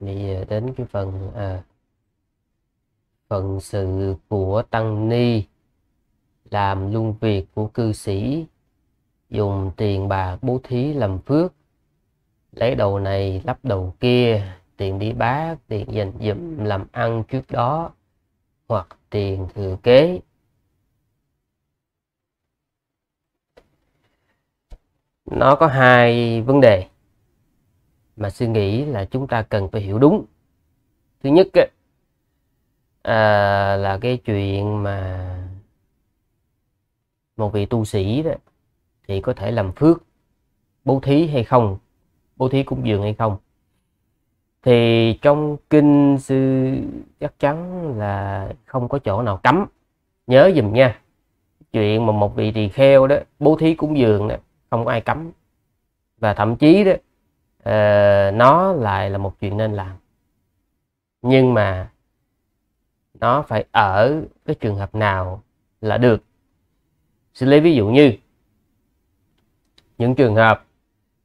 bây giờ đến cái phần à, phần sự của tăng ni làm luôn việc của cư sĩ dùng tiền bạc bố thí làm phước lấy đầu này lắp đầu kia tiền đi bác tiền dành dụm làm ăn trước đó hoặc tiền thừa kế nó có hai vấn đề mà suy nghĩ là chúng ta cần phải hiểu đúng thứ nhất à, là cái chuyện mà một vị tu sĩ đó thì có thể làm phước bố thí hay không bố thí cúng dường hay không thì trong kinh sư chắc chắn là không có chỗ nào cấm nhớ dùm nha chuyện mà một vị tỳ kheo đó bố thí cúng dường đó không có ai cấm và thậm chí đó Ờ, nó lại là một chuyện nên làm nhưng mà nó phải ở cái trường hợp nào là được xin lấy ví dụ như những trường hợp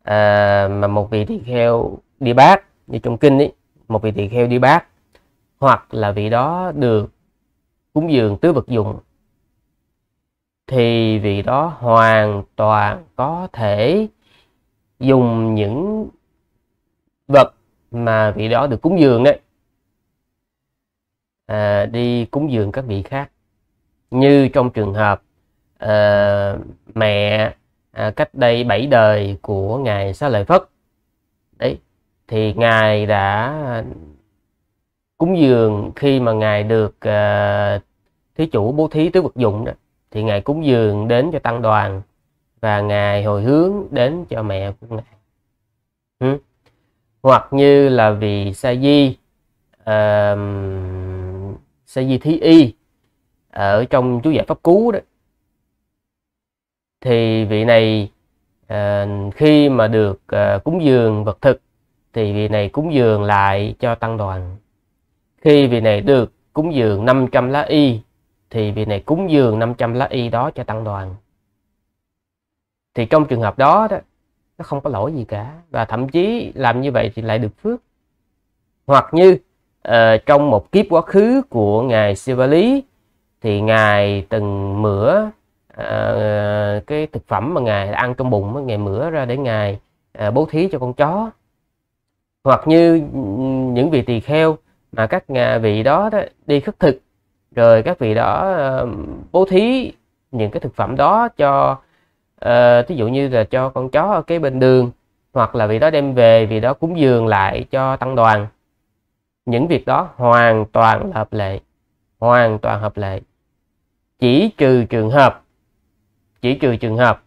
à, mà một vị tỳ kheo đi bát như trong kinh ấy một vị tỳ kheo đi bát hoặc là vị đó được cúng dường tứ vật dụng thì vị đó hoàn toàn có thể dùng những vật mà vị đó được cúng dường đấy à, đi cúng dường các vị khác như trong trường hợp à, mẹ à, cách đây bảy đời của ngài xá lợi phất đấy thì ngài đã cúng dường khi mà ngài được à, thí chủ bố thí tứ vật dụng đó thì ngài cúng dường đến cho tăng đoàn và ngài hồi hướng đến cho mẹ của ngài ừ hoặc như là vì sa di uh, sa di thí y ở trong chú giải pháp cứu đó thì vị này uh, khi mà được uh, cúng dường vật thực thì vị này cúng dường lại cho tăng đoàn khi vị này được cúng dường 500 lá y thì vị này cúng dường 500 lá y đó cho tăng đoàn thì trong trường hợp đó đó nó không có lỗi gì cả và thậm chí làm như vậy thì lại được phước hoặc như uh, trong một kiếp quá khứ của ngài Siva Lý thì ngài từng mửa uh, cái thực phẩm mà ngài ăn trong bụng ngài mửa ra để ngài uh, bố thí cho con chó hoặc như những vị tỳ kheo mà các vị đó, đó đi khất thực rồi các vị đó uh, bố thí những cái thực phẩm đó cho uh, ờ, ví dụ như là cho con chó ở cái bên đường hoặc là vị đó đem về vị đó cúng dường lại cho tăng đoàn những việc đó hoàn toàn là hợp lệ hoàn toàn hợp lệ chỉ trừ trường hợp chỉ trừ trường hợp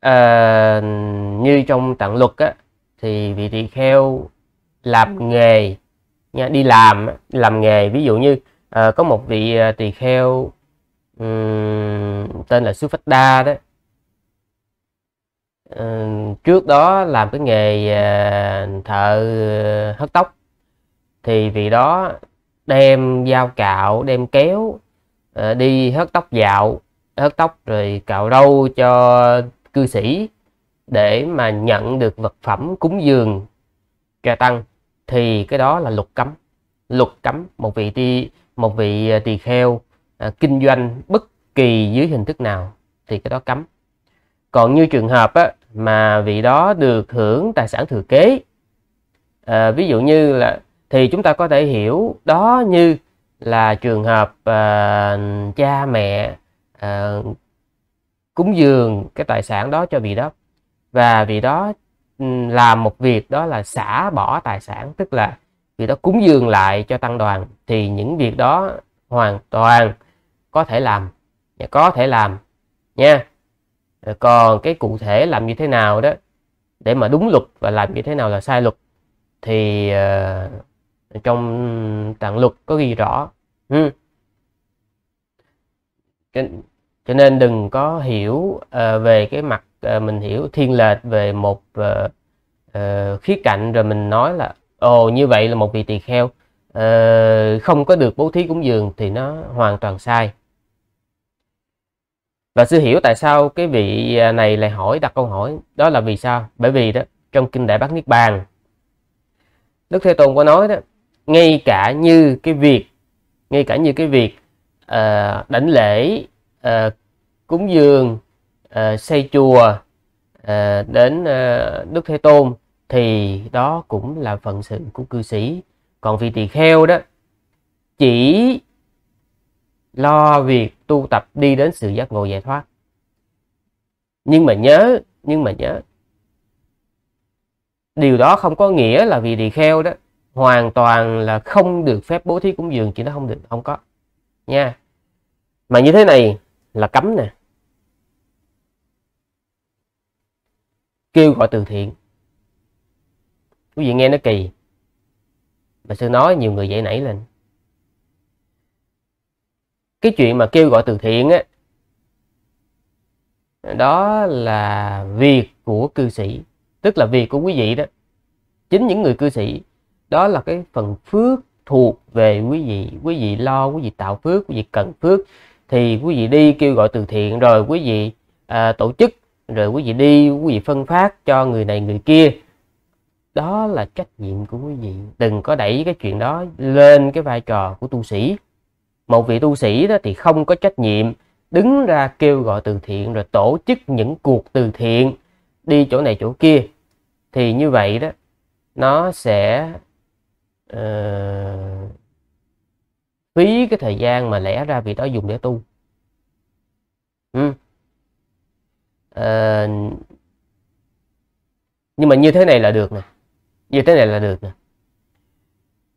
à, như trong tạng luật á, thì vị tỳ kheo làm nghề nha đi làm làm nghề ví dụ như à, có một vị tỳ kheo tên là Sufada đó um, trước đó làm cái nghề uh, thợ hớt tóc thì vì đó đem dao cạo đem kéo uh, đi hớt tóc dạo hớt tóc rồi cạo râu cho cư sĩ để mà nhận được vật phẩm cúng dường trà tăng thì cái đó là luật cấm luật cấm một vị đi một vị à, tỳ kheo à, kinh doanh bất kỳ dưới hình thức nào thì cái đó cấm còn như trường hợp á, mà vị đó được hưởng tài sản thừa kế à, ví dụ như là thì chúng ta có thể hiểu đó như là trường hợp à, cha mẹ à, cúng dường cái tài sản đó cho vị đó và vị đó ừ, làm một việc đó là xả bỏ tài sản tức là vị đó cúng dường lại cho tăng đoàn thì những việc đó hoàn toàn có thể làm nhà có thể làm nha còn cái cụ thể làm như thế nào đó để mà đúng luật và làm như thế nào là sai luật thì uh, trong tạng luật có ghi rõ ừ. cho nên đừng có hiểu uh, về cái mặt uh, mình hiểu thiên lệch về một uh, uh, khía cạnh rồi mình nói là ồ như vậy là một vị tỳ kheo uh, không có được bố thí cúng dường thì nó hoàn toàn sai và sư hiểu tại sao cái vị à, này lại hỏi đặt câu hỏi đó là vì sao bởi vì đó trong kinh đại bát niết bàn đức thế tôn có nói đó ngay cả như cái việc ngay cả như cái việc uh, đảnh lễ uh, cúng dường uh, xây chùa uh, đến uh, đức thế tôn thì đó cũng là phần sự của cư sĩ còn vị tỳ kheo đó chỉ lo việc tu tập đi đến sự giác ngộ giải thoát nhưng mà nhớ nhưng mà nhớ điều đó không có nghĩa là vì tỳ kheo đó hoàn toàn là không được phép bố thí cúng dường chỉ nó không được không có nha mà như thế này là cấm nè kêu gọi từ thiện quý vị nghe nó kỳ mà sư nói nhiều người dậy nảy lên cái chuyện mà kêu gọi từ thiện á đó là việc của cư sĩ tức là việc của quý vị đó chính những người cư sĩ đó là cái phần phước thuộc về quý vị quý vị lo quý vị tạo phước quý vị cần phước thì quý vị đi kêu gọi từ thiện rồi quý vị à, tổ chức rồi quý vị đi quý vị phân phát cho người này người kia đó là trách nhiệm của quý vị đừng có đẩy cái chuyện đó lên cái vai trò của tu sĩ một vị tu sĩ đó thì không có trách nhiệm đứng ra kêu gọi từ thiện rồi tổ chức những cuộc từ thiện đi chỗ này chỗ kia thì như vậy đó nó sẽ uh, phí cái thời gian mà lẽ ra vị đó dùng để tu ừ. uh, nhưng mà như thế này là được nè như thế này là được nè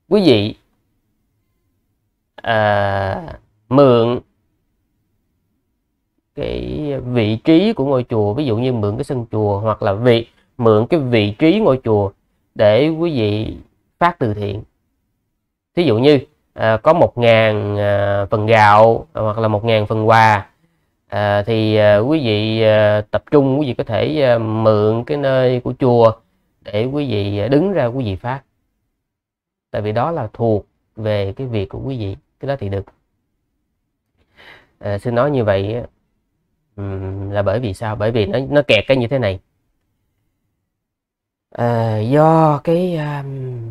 quý vị à, mượn cái vị trí của ngôi chùa ví dụ như mượn cái sân chùa hoặc là vị mượn cái vị trí ngôi chùa để quý vị phát từ thiện thí dụ như à, có một ngàn à, phần gạo hoặc là một ngàn phần quà à, thì à, quý vị à, tập trung quý vị có thể à, mượn cái nơi của chùa để quý vị đứng ra quý vị phát tại vì đó là thuộc về cái việc của quý vị cái đó thì được à, xin nói như vậy là bởi vì sao bởi vì nó nó kẹt cái như thế này à, do cái um,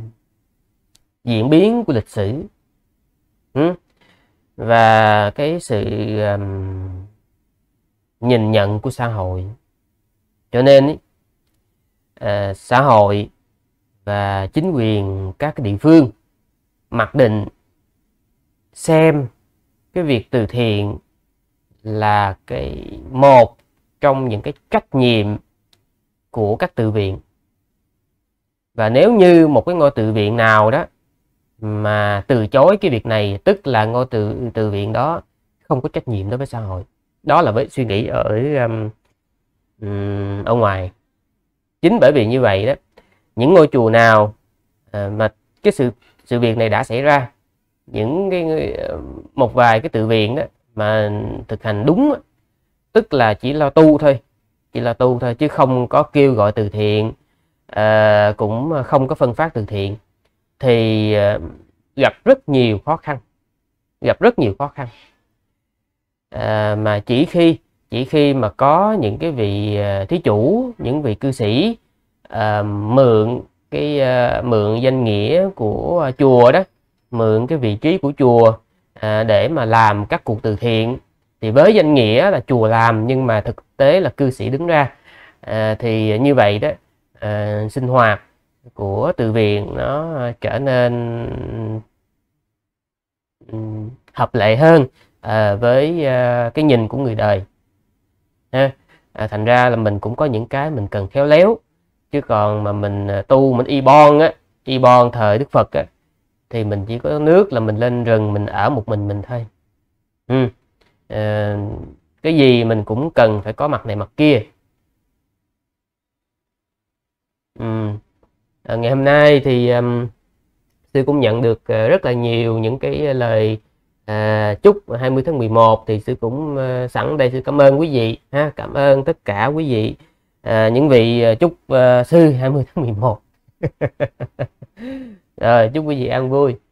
diễn biến của lịch sử và cái sự um, nhìn nhận của xã hội cho nên ý, à, xã hội và chính quyền các địa phương mặc định xem cái việc từ thiện là cái một trong những cái trách nhiệm của các tự viện và nếu như một cái ngôi tự viện nào đó mà từ chối cái việc này tức là ngôi tự tự viện đó không có trách nhiệm đối với xã hội đó là với suy nghĩ ở um, um ở ngoài chính bởi vì như vậy đó những ngôi chùa nào à, mà cái sự sự việc này đã xảy ra những cái một vài cái tự viện đó mà thực hành đúng tức là chỉ lo tu thôi chỉ là tu thôi chứ không có kêu gọi từ thiện à, cũng không có phân phát từ thiện thì à, gặp rất nhiều khó khăn gặp rất nhiều khó khăn à, mà chỉ khi chỉ khi mà có những cái vị à, thí chủ những vị cư sĩ à, mượn cái à, mượn danh nghĩa của chùa đó mượn cái vị trí của chùa à, để mà làm các cuộc từ thiện thì với danh nghĩa là chùa làm nhưng mà thực tế là cư sĩ đứng ra à, thì như vậy đó à, sinh hoạt của từ viện nó trở nên ừ, hợp lệ hơn à, với à, cái nhìn của người đời ha à, thành ra là mình cũng có những cái mình cần khéo léo chứ còn mà mình à, tu mình y bon á y bon thời đức phật á thì mình chỉ có nước là mình lên rừng mình ở một mình mình thôi ừ. à, cái gì mình cũng cần phải có mặt này mặt kia ừ. à, ngày hôm nay thì um, sư cũng nhận được ờ, rất là nhiều những cái lời à, chúc 20 tháng 11 thì sư cũng uh, sẵn đây sư cảm ơn quý vị ha cảm ơn tất cả quý vị à, những vị chúc uh, sư 20 tháng 11 rồi chúc quý vị ăn vui